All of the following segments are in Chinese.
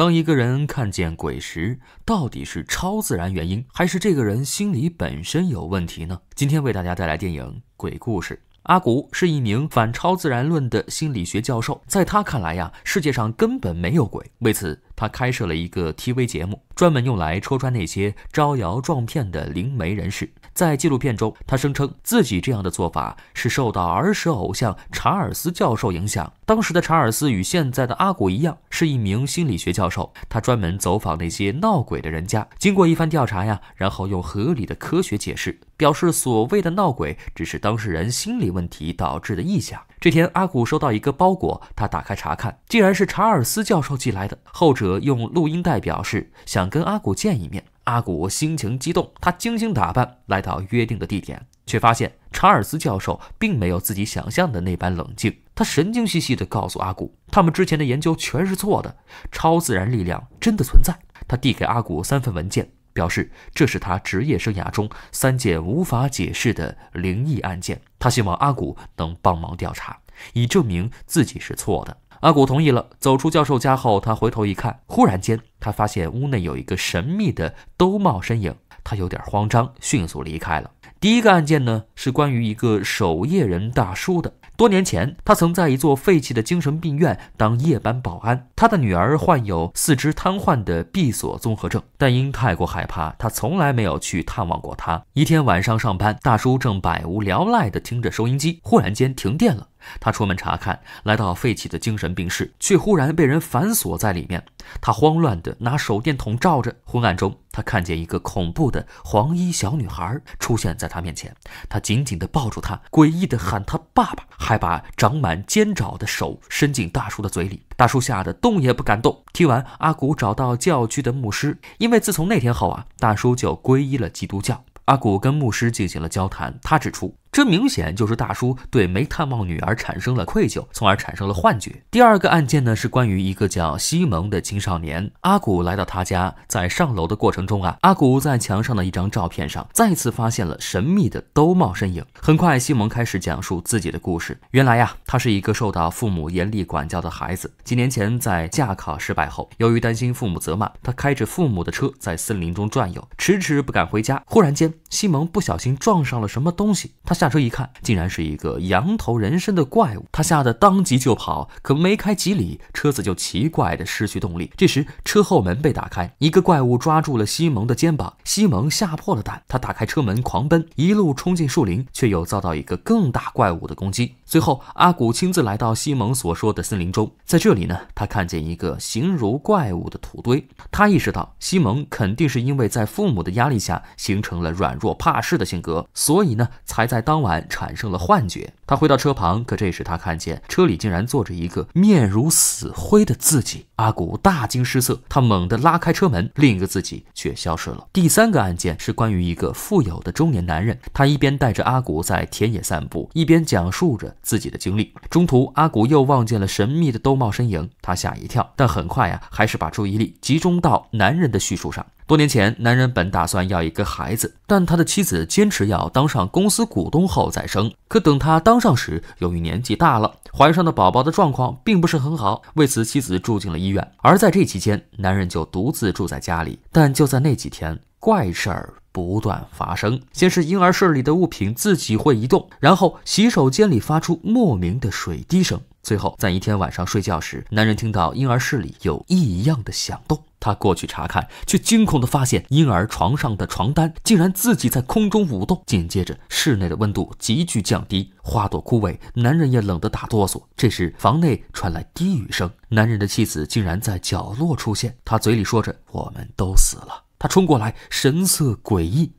当一个人看见鬼时，到底是超自然原因，还是这个人心理本身有问题呢？今天为大家带来电影《鬼故事》。阿古是一名反超自然论的心理学教授，在他看来呀，世界上根本没有鬼。为此，他开设了一个 TV 节目，专门用来戳穿那些招摇撞骗的灵媒人士。在纪录片中，他声称自己这样的做法是受到儿时偶像查尔斯教授影响。当时的查尔斯与现在的阿古一样，是一名心理学教授。他专门走访那些闹鬼的人家，经过一番调查呀，然后用合理的科学解释，表示所谓的闹鬼只是当事人心理问题导致的臆想。这天，阿古收到一个包裹，他打开查看，竟然是查尔斯教授寄来的。后者用录音带表示想跟阿古见一面。阿古心情激动，他精心打扮，来到约定的地点，却发现查尔斯教授并没有自己想象的那般冷静。他神经兮兮的告诉阿古，他们之前的研究全是错的，超自然力量真的存在。他递给阿古三份文件。表示这是他职业生涯中三件无法解释的灵异案件，他希望阿古能帮忙调查，以证明自己是错的。阿古同意了。走出教授家后，他回头一看，忽然间他发现屋内有一个神秘的兜帽身影，他有点慌张，迅速离开了。第一个案件呢，是关于一个守夜人大叔的。多年前，他曾在一座废弃的精神病院当夜班保安。他的女儿患有四肢瘫痪的闭锁综合症，但因太过害怕，他从来没有去探望过她。一天晚上上班，大叔正百无聊赖地听着收音机，忽然间停电了。他出门查看，来到废弃的精神病室，却忽然被人反锁在里面。他慌乱地拿手电筒照着，昏暗中，他看见一个恐怖的黄衣小女孩出现在他面前。他紧紧地抱住她，诡异地喊他爸爸，还把长满尖爪的手伸进大叔的嘴里。大叔吓得动也不敢动。听完，阿古找到教区的牧师，因为自从那天后啊，大叔就皈依了基督教。阿古跟牧师进行了交谈，他指出。这明显就是大叔对没炭望女儿产生了愧疚，从而产生了幻觉。第二个案件呢，是关于一个叫西蒙的青少年。阿古来到他家，在上楼的过程中啊，阿古在墙上的一张照片上再次发现了神秘的兜帽身影。很快，西蒙开始讲述自己的故事。原来呀，他是一个受到父母严厉管教的孩子。几年前，在驾考失败后，由于担心父母责骂，他开着父母的车在森林中转悠，迟迟不敢回家。忽然间，西蒙不小心撞上了什么东西，他。下车一看，竟然是一个羊头人身的怪物。他吓得当即就跑，可没开几里，车子就奇怪的失去动力。这时，车后门被打开，一个怪物抓住了西蒙的肩膀。西蒙吓破了胆，他打开车门狂奔，一路冲进树林，却又遭到一个更大怪物的攻击。随后，阿古亲自来到西蒙所说的森林中，在这里呢，他看见一个形如怪物的土堆。他意识到西蒙肯定是因为在父母的压力下形成了软弱怕事的性格，所以呢，才在当晚产生了幻觉。他回到车旁，可这时他看见车里竟然坐着一个面如死灰的自己。阿古大惊失色，他猛地拉开车门，另一个自己却消失了。第三个案件是关于一个富有的中年男人，他一边带着阿古在田野散步，一边讲述着。自己的经历，中途阿古又望见了神秘的兜帽身影，他吓一跳，但很快呀，还是把注意力集中到男人的叙述上。多年前，男人本打算要一个孩子，但他的妻子坚持要当上公司股东后再生。可等他当上时，由于年纪大了，怀上的宝宝的状况并不是很好，为此妻子住进了医院。而在这期间，男人就独自住在家里。但就在那几天，怪事儿。不断发生。先是婴儿室里的物品自己会移动，然后洗手间里发出莫名的水滴声。最后，在一天晚上睡觉时，男人听到婴儿室里有异样的响动，他过去查看，却惊恐的发现婴儿床上的床单竟然自己在空中舞动。紧接着，室内的温度急剧降低，花朵枯萎，男人也冷得打哆嗦。这时，房内传来低语声，男人的妻子竟然在角落出现，他嘴里说着：“我们都死了。”他冲过来，神色诡异。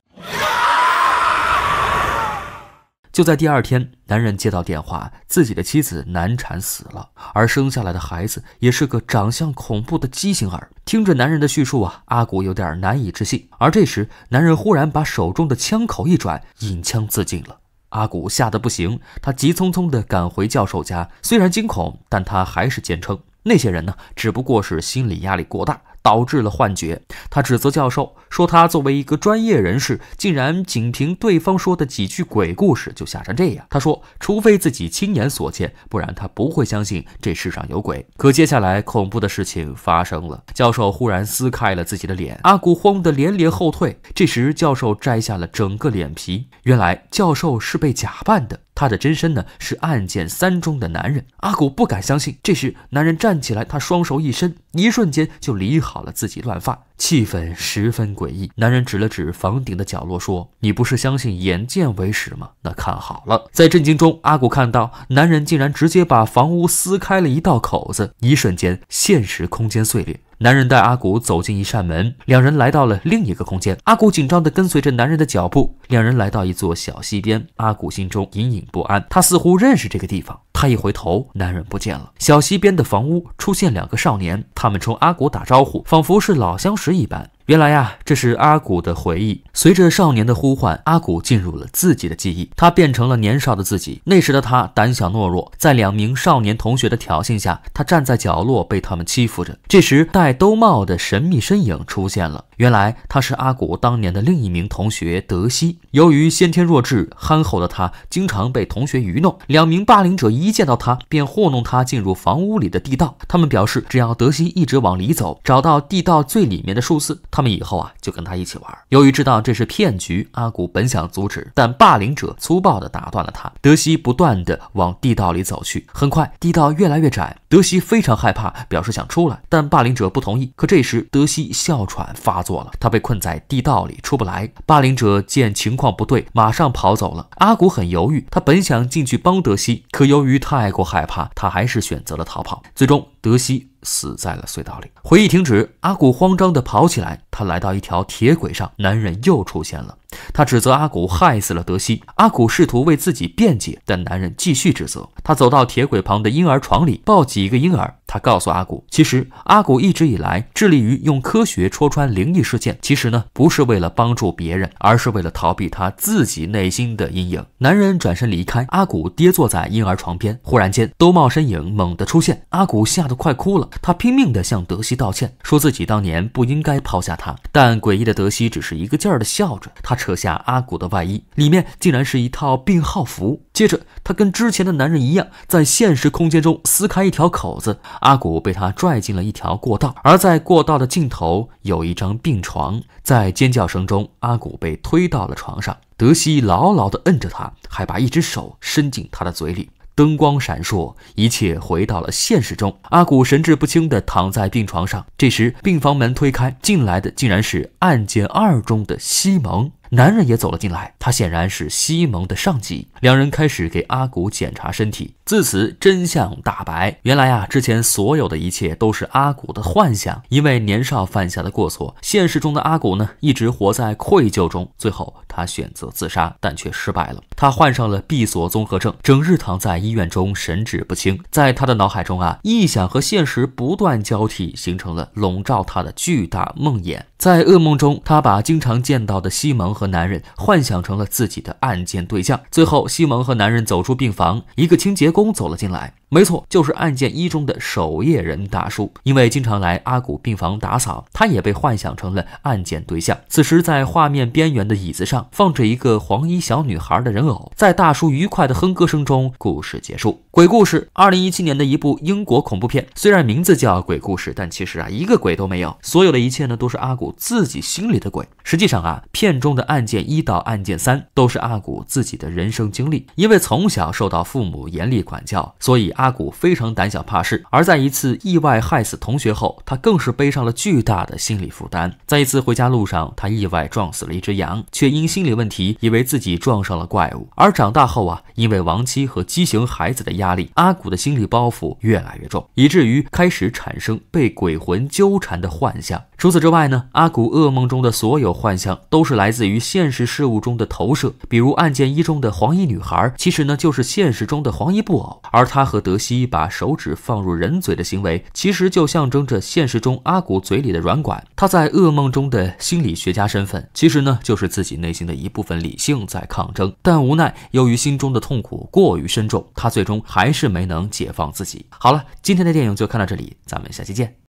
就在第二天，男人接到电话，自己的妻子难产死了，而生下来的孩子也是个长相恐怖的畸形儿。听着男人的叙述啊，阿古有点难以置信。而这时，男人忽然把手中的枪口一转，引枪自尽了。阿古吓得不行，他急匆匆的赶回教授家。虽然惊恐，但他还是坚称那些人呢，只不过是心理压力过大。导致了幻觉。他指责教授说：“他作为一个专业人士，竟然仅凭对方说的几句鬼故事就吓成这样。”他说：“除非自己亲眼所见，不然他不会相信这世上有鬼。”可接下来恐怖的事情发生了，教授忽然撕开了自己的脸。阿古慌得连连后退。这时，教授摘下了整个脸皮，原来教授是被假扮的。他的真身呢？是案件三中的男人阿古不敢相信。这时，男人站起来，他双手一伸，一瞬间就理好了自己乱发，气氛十分诡异。男人指了指房顶的角落，说：“你不是相信眼见为实吗？那看好了。”在震惊中，阿古看到男人竟然直接把房屋撕开了一道口子，一瞬间，现实空间碎裂。男人带阿古走进一扇门，两人来到了另一个空间。阿古紧张地跟随着男人的脚步，两人来到一座小溪边。阿古心中隐隐不安，他似乎认识这个地方。他一回头，男人不见了。小溪边的房屋出现两个少年，他们冲阿古打招呼，仿佛是老相识一般。原来呀，这是阿古的回忆。随着少年的呼唤，阿古进入了自己的记忆。他变成了年少的自己。那时的他胆小懦弱，在两名少年同学的挑衅下，他站在角落被他们欺负着。这时，戴兜帽的神秘身影出现了。原来他是阿古当年的另一名同学德西。由于先天弱智，憨厚的他经常被同学愚弄。两名霸凌者一见到他便糊弄他进入房屋里的地道。他们表示，只要德西一直往里走，找到地道最里面的数字，他们以后啊就跟他一起玩。由于知道这是骗局，阿古本想阻止，但霸凌者粗暴的打断了他。德西不断的往地道里走去，很快地道越来越窄，德西非常害怕，表示想出来，但霸凌者不同意。可这时德西哮喘发作了，他被困在地道里出不来。霸凌者见情况不对，马上跑走了。阿古很犹豫，他本想进去帮德西，可由于太过害怕，他还是选择了逃跑，最终。德西死在了隧道里。回忆停止，阿古慌张地跑起来。他来到一条铁轨上，男人又出现了。他指责阿古害死了德西。阿古试图为自己辩解，但男人继续指责。他走到铁轨旁的婴儿床里，抱起一个婴儿。他告诉阿古，其实阿古一直以来致力于用科学戳穿灵异事件。其实呢，不是为了帮助别人，而是为了逃避他自己内心的阴影。男人转身离开，阿古跌坐在婴儿床边。忽然间，兜帽身影猛地出现，阿古吓。快哭了，他拼命的向德西道歉，说自己当年不应该抛下他。但诡异的德西只是一个劲儿的笑着。他扯下阿古的外衣，里面竟然是一套病号服。接着，他跟之前的男人一样，在现实空间中撕开一条口子。阿古被他拽进了一条过道，而在过道的尽头有一张病床。在尖叫声中，阿古被推到了床上，德西牢牢的摁着他，还把一只手伸进他的嘴里。灯光闪烁，一切回到了现实中。阿古神志不清地躺在病床上，这时病房门推开，进来的竟然是《案件二中》的西蒙。男人也走了进来，他显然是西蒙的上级。两人开始给阿古检查身体，自此真相大白。原来啊，之前所有的一切都是阿古的幻想。因为年少犯下的过错，现实中的阿古呢，一直活在愧疚中。最后他选择自杀，但却失败了。他患上了闭锁综合症，整日躺在医院中神志不清。在他的脑海中啊，臆想和现实不断交替，形成了笼罩他的巨大梦魇。在噩梦中，他把经常见到的西蒙。和男人幻想成了自己的案件对象。最后，西蒙和男人走出病房，一个清洁工走了进来。没错，就是案件一中的守夜人大叔，因为经常来阿古病房打扫，他也被幻想成了案件对象。此时，在画面边缘的椅子上放着一个黄衣小女孩的人偶，在大叔愉快的哼歌声中，故事结束。鬼故事，二零一七年的一部英国恐怖片，虽然名字叫鬼故事，但其实啊，一个鬼都没有，所有的一切呢，都是阿古自己心里的鬼。实际上啊，片中的。案件一到案件三都是阿古自己的人生经历。因为从小受到父母严厉管教，所以阿古非常胆小怕事。而在一次意外害死同学后，他更是背上了巨大的心理负担。在一次回家路上，他意外撞死了一只羊，却因心理问题以为自己撞上了怪物。而长大后啊，因为亡妻和畸形孩子的压力，阿古的心理包袱越来越重，以至于开始产生被鬼魂纠缠的幻象。除此之外呢，阿古噩梦中的所有幻象都是来自于现实事物中的投射，比如案件一中的黄衣女孩，其实呢就是现实中的黄衣布偶，而他和德西把手指放入人嘴的行为，其实就象征着现实中阿古嘴里的软管。他在噩梦中的心理学家身份，其实呢就是自己内心的一部分理性在抗争，但无奈由于心中的痛苦过于深重，他最终还是没能解放自己。好了，今天的电影就看到这里，咱们下期见。